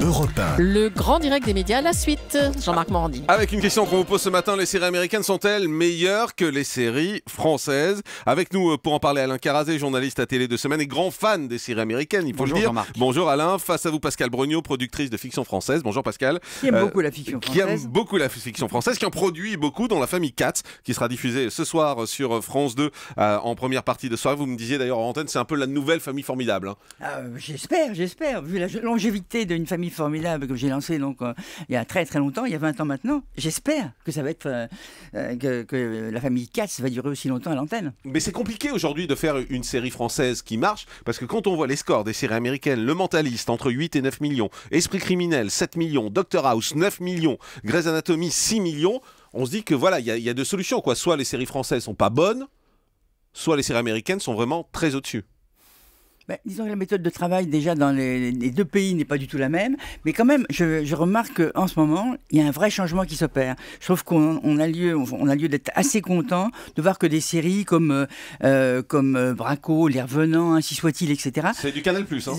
Europe Le grand direct des médias, la suite. Jean-Marc Morandi. Avec une question qu'on vous pose ce matin, les séries américaines sont-elles meilleures que les séries françaises Avec nous euh, pour en parler, Alain Carazé, journaliste à télé de semaine et grand fan des séries américaines, il faut le dire. Bonjour Alain, face à vous Pascal Brognaud, productrice de fiction française. Bonjour Pascal. Qui aime euh, beaucoup la fiction française. Qui aime beaucoup la fiction française, qui en produit beaucoup dans la famille Katz, qui sera diffusée ce soir sur France 2 euh, en première partie de soirée. Vous me disiez d'ailleurs en antenne, c'est un peu la nouvelle famille formidable. Hein. Ah, j'espère, j'espère. Vu la longévité d'une famille formidable que j'ai lancé donc, euh, il y a très très longtemps, il y a 20 ans maintenant. J'espère que ça va être euh, euh, que, la famille Katz va durer aussi longtemps à l'antenne. Mais c'est compliqué aujourd'hui de faire une série française qui marche parce que quand on voit les scores des séries américaines, Le Mentaliste entre 8 et 9 millions, Esprit criminel 7 millions, Doctor House 9 millions, Grey's Anatomy 6 millions, on se dit que voilà, il y, a deux solutions quoi. Soit les séries françaises sont pas bonnes, soit les séries américaines sont vraiment très au-dessus. Ben, disons que la méthode de travail déjà dans les, deux pays n'est pas du tout la même, mais quand même, je, remarque qu'en ce moment, il y a un vrai changement qui s'opère. Je trouve qu'on a lieu, on a lieu d'être assez content de voir que des séries comme, euh, euh, comme euh, Braco, Les Revenants, ainsi soit-il, etc. C'est du Canal Plus, hein.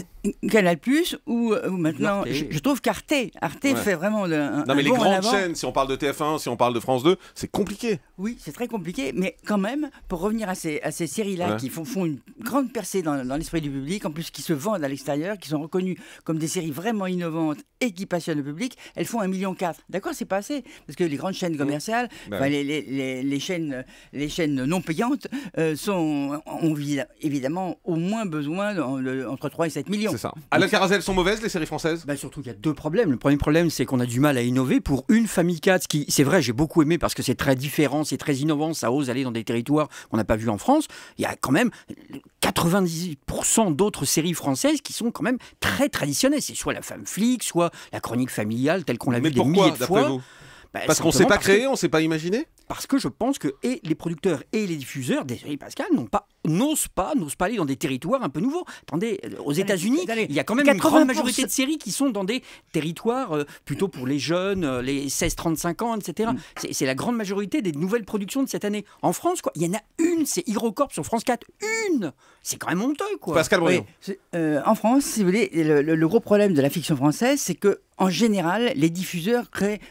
Canal Plus, ou maintenant, je, trouve qu'Arte, Arte fait vraiment un, Non, mais les grandes chaînes, si on parle de TF1, si on parle de France 2, c'est compliqué. Oui, c'est très compliqué, mais quand même, pour revenir à ces, à ces séries-là qui font, font une grande percée dans, dans l'esprit du en plus qui se vendent à l'extérieur, qui sont reconnues comme des séries vraiment innovantes et qui passionnent le public, elles font 1,4 million. D'accord, c'est pas assez. Parce que les grandes chaînes mmh. commerciales, ben les, chaînes, les chaînes non payantes, euh, sont, ont évidemment au moins besoin entre 3 et 7 millions. C'est ça. Alain Carazel, sont mauvaises les séries françaises ben Surtout qu'il y a deux problèmes. Le premier problème, c'est qu'on a du mal à innover pour une famille 4, qui, c'est vrai, j'ai beaucoup aimé parce que c'est très différent, c'est très innovant, ça ose aller dans des territoires qu'on n'a pas vus en France. Il y a quand même 98% d'autres séries françaises qui sont quand même très traditionnelles. C'est soit la femme flic, soit la chronique familiale telle qu'on l'a vu des milliers de fois. Bah, parce qu'on ne s'est pas créé, on ne s'est pas imaginé Parce que je pense que et les producteurs et les diffuseurs, des séries Pascal, n'ont pas n'osent pas, n'osent pas aller dans des territoires un peu nouveaux. Attendez, aux États-Unis, il y a quand même une grande majorité de séries qui sont dans des territoires euh, plutôt pour les jeunes, euh, les 16-35 ans, etc. Mm. C'est la grande majorité des nouvelles productions de cette année. En France, quoi, il y en a une, c'est Hirocorp sur France 4. Une C'est quand même honteux, quoi. Pascal euh, En France, si vous voulez, le, gros problème de la fiction française, c'est que en général, les diffuseurs créent,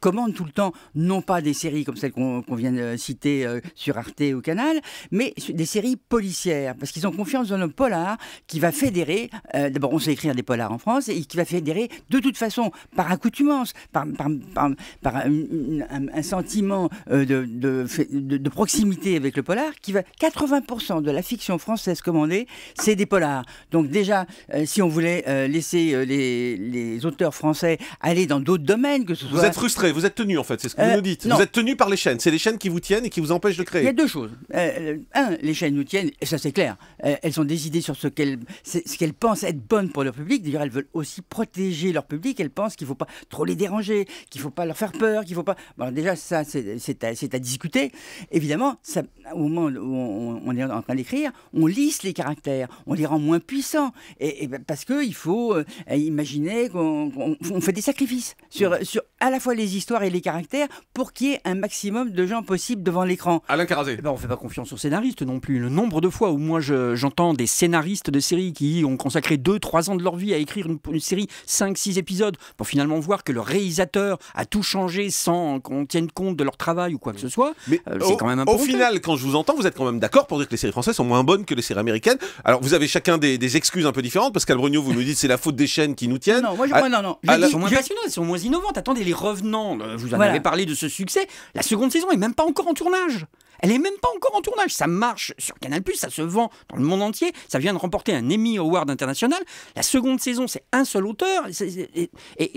commandent tout le temps, non pas des séries comme celles qu'on vient de citer sur Arte ou Canal, mais des séries policière, parce qu'ils ont confiance dans le polar qui va fédérer, euh, d'abord on sait écrire des polars en France, et qui va fédérer de toute façon, par accoutumance, par, par, par, par un, sentiment euh, de, de, de, proximité avec le polar, qui va 80% de la fiction française commandée, c'est des polars. Donc déjà, euh, si on voulait laisser les, les, auteurs français aller dans d'autres domaines, que ce soit... Vous êtes frustré, vous êtes tenu en fait, c'est ce que vous nous dites. Vous êtes tenu par les chaînes, c'est les chaînes qui vous tiennent et qui vous empêchent de créer. Il y a deux choses. un, les chaînes nous tiennent et ça c'est clair, euh, elles ont des idées sur ce qu'elles pensent être bonnes pour leur public. D'ailleurs, elles veulent aussi protéger leur public. Elles pensent qu'il ne faut pas trop les déranger, qu'il ne faut pas leur faire peur, qu'il faut pas. déjà, ça, c'est à, discuter. Évidemment, au moment où on, est en train d'écrire, on lisse les caractères, on les rend moins puissants. Et, ben, parce qu'il faut euh, imaginer qu'on fait des sacrifices sur, sur à la fois les histoires et les caractères pour qu'il y ait un maximum de gens possible devant l'écran. Alain Carazé. Eh ben, on ne fait pas confiance aux scénaristes non plus. Le nombre de fois où moi j'entends des scénaristes de séries qui ont consacré 2-3 ans de leur vie à écrire une, une série, 5-6 épisodes, pour finalement voir que le réalisateur a tout changé sans qu'on tienne compte de leur travail ou quoi que ce soit. Mais euh, au, quand même Au final, quand je vous entends, vous êtes quand même d'accord pour dire que les séries françaises sont moins bonnes que les séries américaines. Alors vous avez chacun des, excuses un peu différentes, parce qu'Albrogno, vous nous dites c'est la faute des chaînes qui nous tiennent. Non, moi, je, ah, non, non. Je dis, sont moins elles sont moins innovantes. Attendez, les revenants, vous en avez parlé de ce succès. La seconde saison est même pas encore en tournage. Elle est même pas encore en tournage. Ça marche sur Canal+, ça se vend dans le monde entier. Ça vient de remporter un Emmy Award international. La seconde saison, c'est un seul auteur. Et,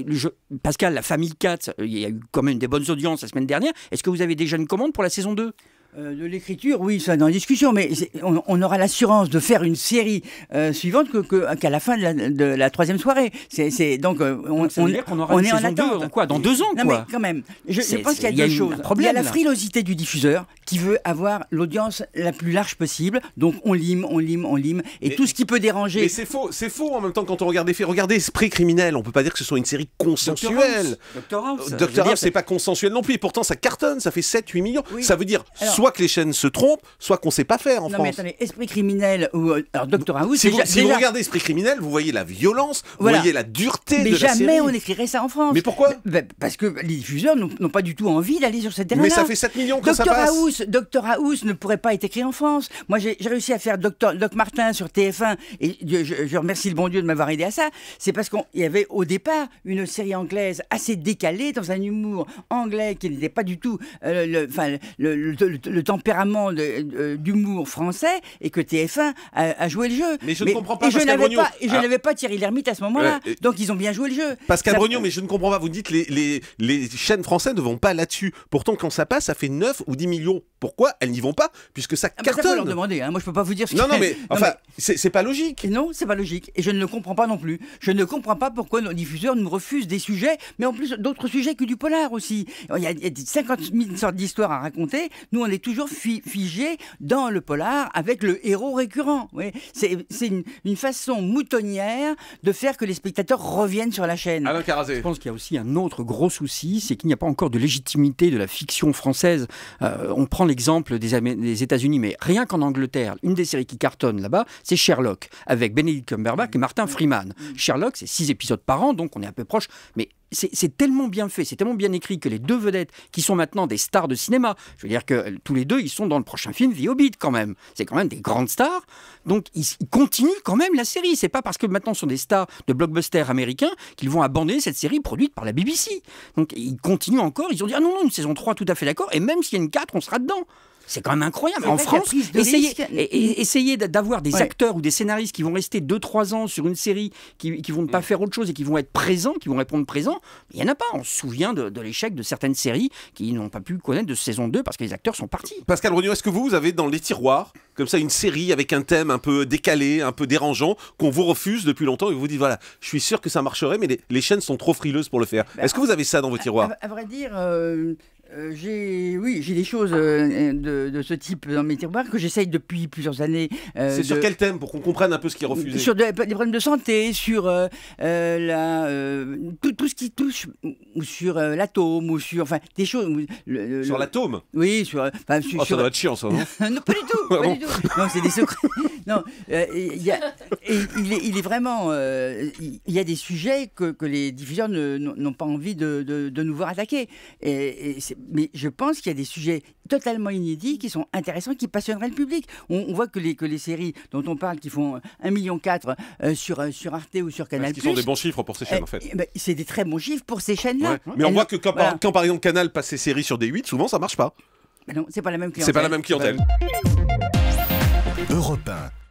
Pascal, la famille 4, euh, il y a eu quand même des bonnes audiences la semaine dernière. Est-ce que vous avez déjà une commande pour la saison 2 euh, de l'écriture, oui, ça dans la discussion, mais on, aura l'assurance de faire une série euh, suivante qu'à que, qu'à la fin de la, de la troisième soirée. C'est donc euh, on, dire qu'on aura une est en quoi, dans deux ans, non, Mais quand même, je, pense qu'il y a deux choses. Il y a la frilosité du diffuseur qui veut avoir l'audience la plus large possible, donc on lime, on lime, on lime, et tout ce qui peut déranger. Mais c'est faux, c'est faux. En même temps, quand on regarde des faits, regardez Esprit criminel, on peut pas dire que ce soit une série consensuelle. Doctor House, c'est pas consensuel non plus, et pourtant ça cartonne, ça fait 7-8 millions. Ça veut dire soit que les chaînes se trompent, soit qu'on ne sait pas faire en non, mais attendez, esprit criminel ou euh, alors Doctor House. Si, vous, si vous, regardez esprit criminel, vous voyez la violence, vous voyez la dureté mais de la série. Mais jamais on écrirait ça en France. Mais pourquoi bah, bah, Parce que les diffuseurs n'ont pas du tout envie d'aller sur cette dernière. Mais ça fait 7 millions quand ça passe. House, House ne pourrait pas être écrit en France. Moi, j'ai réussi à faire Doc Martin sur TF1 et je, remercie le bon Dieu de m'avoir aidé à ça. C'est parce qu'il y avait au départ une série anglaise assez décalée dans un humour anglais qui n'était pas du tout euh, le, le, le tempérament d'humour français et que TF1 a, joué le jeu. Mais je ne comprends pas. Et je n'avais pas, et je ah. n'avais pas Thierry Lhermitte à ce moment-là. Donc ils ont bien joué le jeu. Pascal mais je ne comprends pas. Vous dites les, les, les chaînes françaises ne vont pas là-dessus. Pourtant, quand ça passe, ça fait 9 ou 10 millions pourquoi elles n'y vont pas puisque ça ah, bah, cartonne. Ça demander. Hein. Moi, je peux pas vous dire. Ce non, non, mais enfin, c'est pas logique. Non, c'est pas logique. Et je ne le comprends pas non plus. Je ne comprends pas pourquoi nos diffuseurs nous refusent des sujets, mais en plus d'autres sujets que du polar aussi. Il y a, 50 000 sortes d'histoires à raconter. Nous, on est toujours figé dans le polar avec le héros récurrent. Oui. C'est une, façon moutonnière de faire que les spectateurs reviennent sur la chaîne. Alain Carazé. Je pense qu'il y a aussi un autre gros souci, c'est qu'il n'y a pas encore de légitimité de la fiction française. Euh, on prend exemple des, des États-Unis, mais rien qu'en Angleterre, une des séries qui cartonne là-bas, c'est Sherlock, avec Benedict Cumberbatch et Martin Freeman. Sherlock, c'est six épisodes par an, donc on est un peu proche, mais c'est tellement bien fait, c'est tellement bien écrit que les deux vedettes, qui sont maintenant des stars de cinéma, je veux dire que euh, tous les deux, ils sont dans le prochain film The Hobbit quand même. C'est quand même des grandes stars. Donc ils, continuent quand même la série. C'est pas parce que maintenant ce sont des stars de blockbusters américains qu'ils vont abandonner cette série produite par la BBC. Donc ils continuent encore. Ils ont dit ah non, non, une saison 3, tout à fait d'accord. Et même s'il y a une 4, on sera dedans. C'est quand même incroyable. En France, essayez, d'avoir des acteurs ou des scénaristes qui vont rester 2-3 ans sur une série, qui, vont ne pas mm. faire autre chose et qui vont être présents, qui vont répondre présents. Il n'y en a pas. On se souvient de, l'échec de certaines séries qui n'ont pas pu connaître de saison 2 parce que les acteurs sont partis. Pascal Rognon, est-ce que vous, avez dans les tiroirs, comme ça, une série avec un thème un peu décalé, un peu dérangeant, qu'on vous refuse depuis longtemps et vous dites voilà, je suis sûr que ça marcherait, mais les, chaînes sont trop frileuses pour le faire. Bah, est-ce que vous avez ça dans vos tiroirs à, vrai dire, euh, euh, j'ai oui, j'ai des choses euh, de, ce type dans mes tiroirs que j'essaye depuis plusieurs années. Euh, c'est sur quel thème pour qu'on comprenne un peu ce qui est refusé Sur des problèmes de santé, sur la, tout, ce qui touche ou sur l'atome ou sur enfin des choses. sur l'atome Oui, sur. Enfin, ah, sur... ça doit être chiant ça. Non, non pas du tout. Ah du tout. Non, c'est des secrets. Non, euh, il, est, vraiment. Euh, il y a des sujets que, les diffuseurs n'ont pas envie de, nous voir attaquer. Et, mais je pense qu'il y a des sujets totalement inédits qui sont intéressants, qui passionneraient le public. On, voit que les, séries dont on parle, qui font 1,4 million euh, sur, Arte ou sur Canal. Ce sont des bons chiffres pour ces chaînes, en fait. Ben, c'est des très bons chiffres pour ces chaînes-là. Mais on voit que quand, par, exemple, Canal passe ses séries sur des 8, souvent, ça marche pas. Ben non, c'est pas la même clientèle. C'est pas la même clientèle. Europe 1.